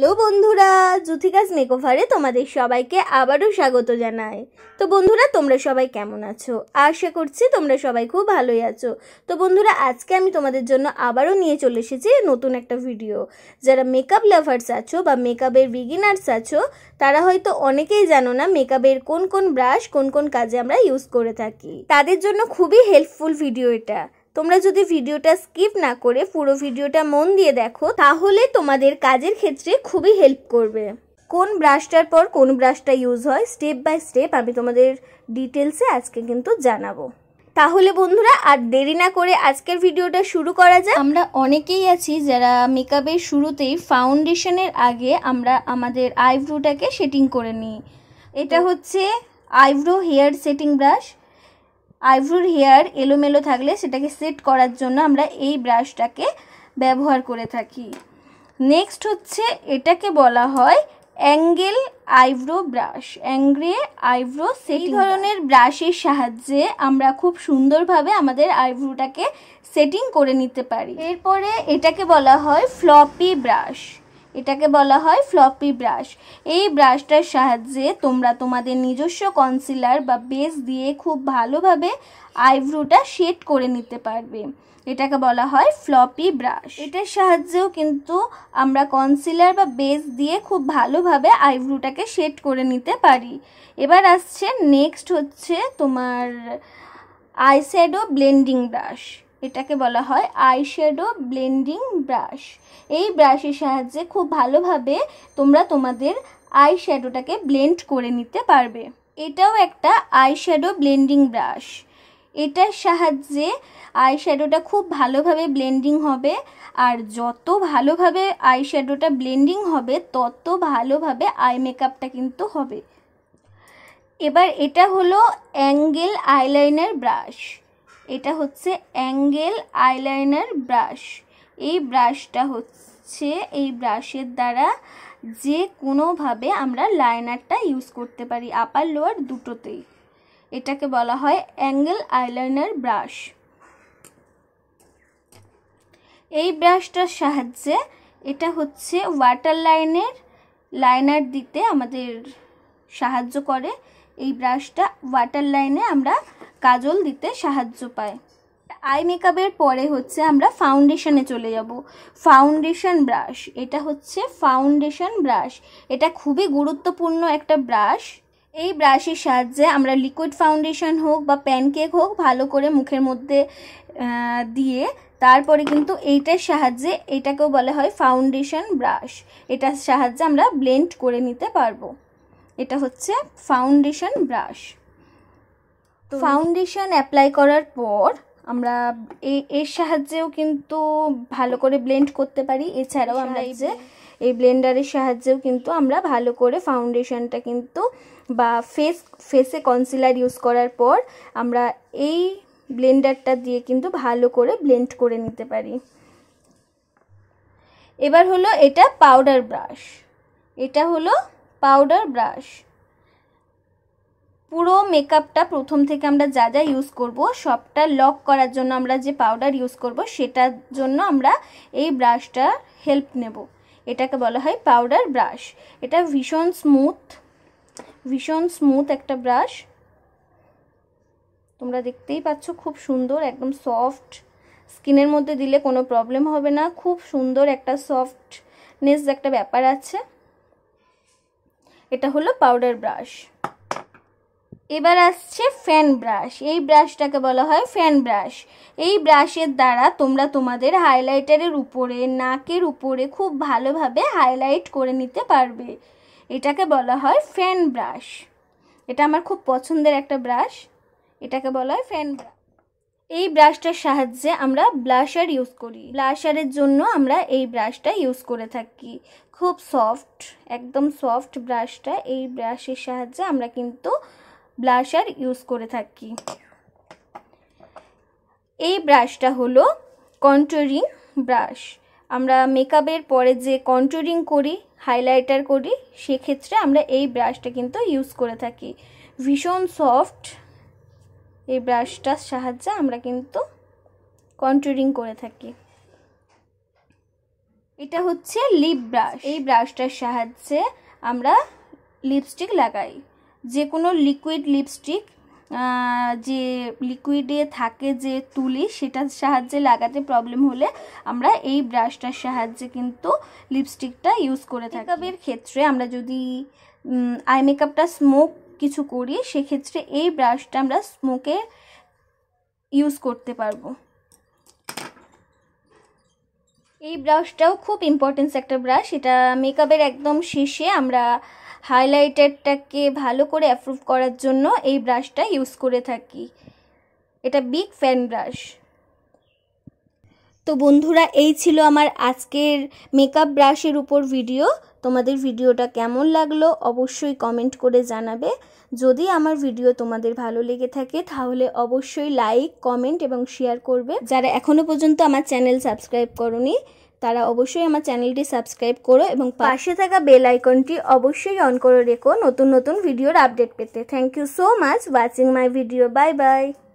hello বন্ধুরা জুথিকাস মেকোভারে তোমাদের সবাইকে আবারও স্বাগত জানাই তো বন্ধুরা তোমরা সবাই কেমন আছো আশা করছি তোমরা সবাই খুব ভালোই আছো তো বন্ধুরা আজকে আমি তোমাদের জন্য আবারও নিয়ে চলে এসেছি নতুন একটা ভিডিও যারা মেকআপ লাভার্স আছো বা মেকআপের বিগিনার্স আছো তারা হয়তো অনেকেই জানো না মেকআপের কোন কোন ব্রাশ কোন কোন কাজে আমরা ইউজ করে থাকি তাদের জন্য খুবই হেল্পফুল ভিডিও এটা তোমরা যদি ভিডিওটা স্কিপ না করে পুরো ভিডিওটা মন দিয়ে দেখো তাহলে তোমাদের কাজের ক্ষেত্রে খুবই হেল্প করবে কোন ব্রাশটার পর কোন ব্রাশটা ইউজ হয় স্টেপ বাই স্টেপ আমি তোমাদের ডিটেলসে আজকে কিন্তু জানাবো তাহলে বন্ধুরা আর দেরি না করে আজকের ভিডিওটা শুরু করা যায় আমরা অনেকেই আছি যারা মেকআপের শুরুতেই ফাউন্ডেশনের আগে আমরা আমাদের আইব্রোটাকে সেটিং করে নিই এটা হচ্ছে আইব্রো হেয়ার সেটিং ব্রাশ আইব্রোর হেয়ার এলোমেলো থাকলে সেটাকে সেট করার জন্য আমরা এই ব্রাশটাকে ব্যবহার করে থাকি নেক্সট হচ্ছে এটাকে বলা হয় angle eyebrow brush angle eyebrow সেই ধরনের ব্রাশের সাহায্যে আমরা খুব সুন্দরভাবে আমাদের আইব্রোটাকে সেটিং করে নিতে পারি এরপরে এটাকে বলা হয় ফ্লপি ব্রাশ এটাকে বলা হয় ফ্লপি ব্রাশ এই ব্রাশটার সাহায্যে তোমরা তোমাদের নিজস্ব কনসিলার বা বেস দিয়ে খুব ভালোভাবে আইব্রোটা শেড করে নিতে পারবে এটাকে বলা হয় ফ্লপি ব্রাশ এটার সাহায্যেও কিন্তু আমরা কনসিলার বা বেস দিয়ে খুব ভালোভাবে আইব্রোটাকে শেড করে নিতে পারি এবার আসছে নেক্সট হচ্ছে তোমার আইস্যাডো ব্লেন্ডিং ব্রাশ এটাকে বলা হয় আই শ্যাডো ব্লেন্ডিং ব্রাশ এই ব্রাশের সাহায্যে খুব ভালোভাবে তোমরা তোমাদের আই শ্যাডোটাকে ব্লেন্ড করে নিতে পারবে এটাও একটা আই শ্যাডো ব্লেন্ডিং ব্রাশ এটার সাহায্যে আই শ্যাডোটা খুব ভালোভাবে ব্লেন্ডিং হবে আর যত ভালোভাবে আই শ্যাডোটা ব্লেন্ডিং হবে তত ভালোভাবে আই মেকআপটা কিন্তু হবে এবার এটা হলো অ্যাঙ্গেল আইলাইনার ব্রাশ এটা হচ্ছে অ্যাঙ্গেল আইলাইনার ব্রাশ এই ব্রাশটা হচ্ছে এই ব্রাশের দ্বারা যে কোনোভাবে আমরা লাইনারটা ইউজ করতে পারি আপার লোয়ার দুটোতেই এটাকে বলা হয় অ্যাঙ্গেল আইলাইনার ব্রাশ এই ব্রাশটার সাহায্যে এটা হচ্ছে ওয়াটার লাইনের লাইনার দিতে আমাদের সাহায্য করে এই ব্রাশটা ওয়াটার লাইনে আমরা কাজল দিতে সাহায্য পাই আই মেকআপের পরে হচ্ছে আমরা ফাউন্ডেশনে চলে যাব ফাউন্ডেশন ব্রাশ এটা হচ্ছে ফাউন্ডেশন ব্রাশ এটা খুবই গুরুত্বপূর্ণ একটা ব্রাশ এই ব্রাশের সাহায্যে আমরা লিকুইড ফাউন্ডেশন হোক বা প্যানকেক হোক ভালো করে মুখের মধ্যে দিয়ে তারপরে কিন্তু এইটার সাহায্যে এটাকেও বলা হয় ফাউন্ডেশন ব্রাশ এটার সাহায্যে আমরা ব্লেন্ড করে নিতে পারবো এটা হচ্ছে ফাউন্ডেশন ব্রাশ ফাউন্ডেশন অ্যাপ্লাই করার পর আমরা এর সাহায্যেও কিন্তু ভালো করে ব্লেন্ড করতে পারি এছাড়াও আমরা এই যে এই ব্লেন্ডারের সাহায্যেও কিন্তু আমরা ভালো করে ফাউন্ডেশনটা কিন্তু বা ফেস ফেসে কনসিলার ইউজ করার পর আমরা এই ব্লেন্ডারটা দিয়ে কিন্তু ভালো করে ব্লেন্ড করে নিতে পারি এবার হলো এটা পাউডার ব্রাশ এটা হলো পাউডার ব্রাশ পুরো মেকআপটা প্রথম থেকে আমরা যা যা ইউজ করব সবটা লক করার জন্য আমরা যে পাউডার ইউজ করব সেটার জন্য আমরা এই ব্রাশটা হেল্প নেব এটাকে বলা হয় পাউডার ব্রাশ এটা ভীষণ স্মুথ ভীষণ স্মুথ একটা ব্রাশ তোমরা দেখতেই পাচ্ছ খুব সুন্দর একদম সফট স্কিনের মধ্যে দিলে কোনো প্রবলেম হবে না খুব সুন্দর একটা সফটনেস একটা ব্যাপার আছে এটা হলো পাউডার ব্রাশ এবার আসছে ফ্যান ব্রাশ এই ব্রাশটাকে বলা হয় ফ্যান ব্রাশ এই ব্রাশের দ্বারা তোমরা তোমাদের হাইলাইটারের উপরে নাকের উপরে খুব ভালোভাবে হাইলাইট করে নিতে পারবে এটাকে বলা হয় ফ্যান ব্রাশ এটা আমার খুব পছন্দের একটা ব্রাশ এটাকে বলা হয় ফ্যান ব্রাশ এই ব্রাশটার সাহায্যে আমরা ব্লাশার ইউজ করি ব্লাশারের জন্য আমরা এই ব্রাশটা ইউজ করে থাকি খুব সফট একদম সফট ব্রাশটা এই ব্রাশের সাহায্যে আমরা কিন্তু ব্লাশার ইউজ করে থাকি এই ব্রাশটা হলো কন্ট্রোরিং ব্রাশ আমরা মেকআপের পরে যে কন্ট্রোরিং করি হাইলাইটার করি সেক্ষেত্রে আমরা এই ব্রাশটা কিন্তু ইউজ করে থাকি ভীষণ সফট এই ব্রাশটার সাহায্যে আমরা কিন্তু কন্ট্রোলিং করে থাকি এটা হচ্ছে লিপ ব্রাশ এই ব্রাশটার সাহায্যে আমরা লিপস্টিক লাগাই যে কোনো লিকুইড লিপস্টিক যে লিকুইডে থাকে যে তুলি সেটার সাহায্যে লাগাতে প্রবলেম হলে আমরা এই ব্রাশটার সাহায্যে কিন্তু লিপস্টিকটা ইউজ করে থাকি মেকআপের ক্ষেত্রে আমরা যদি আই মেকআপটা স্মোক কিছু করি সেক্ষেত্রে এই ব্রাশটা আমরা স্মোকে ইউজ করতে পারবো এই ব্রাশটাও খুব ইম্পর্টেন্স একটা ব্রাশ এটা মেকআপের একদম শেষে আমরা হাইলাইটারটাকে ভালো করে অ্যাপ্রুভ করার জন্য এই ব্রাশটা ইউজ করে থাকি এটা বিগ ফ্যান ব্রাশ তো বন্ধুরা এই ছিল আমার আজকের মেকআপ ব্রাশের উপর ভিডিও তোমাদের ভিডিওটা কেমন লাগলো অবশ্যই কমেন্ট করে জানাবে যদি আমার ভিডিও তোমাদের ভালো লেগে থাকে তাহলে অবশ্যই লাইক কমেন্ট এবং শেয়ার করবে যারা এখনও পর্যন্ত আমার চ্যানেল সাবস্ক্রাইব করনি তারা অবশ্যই আমার চ্যানেলটি সাবস্ক্রাইব করো এবং পাশে থাকা বেল আইকনটি অবশ্যই অন করে রেখো নতুন নতুন ভিডিওর আপডেট পেতে thank you so much watching my video bye by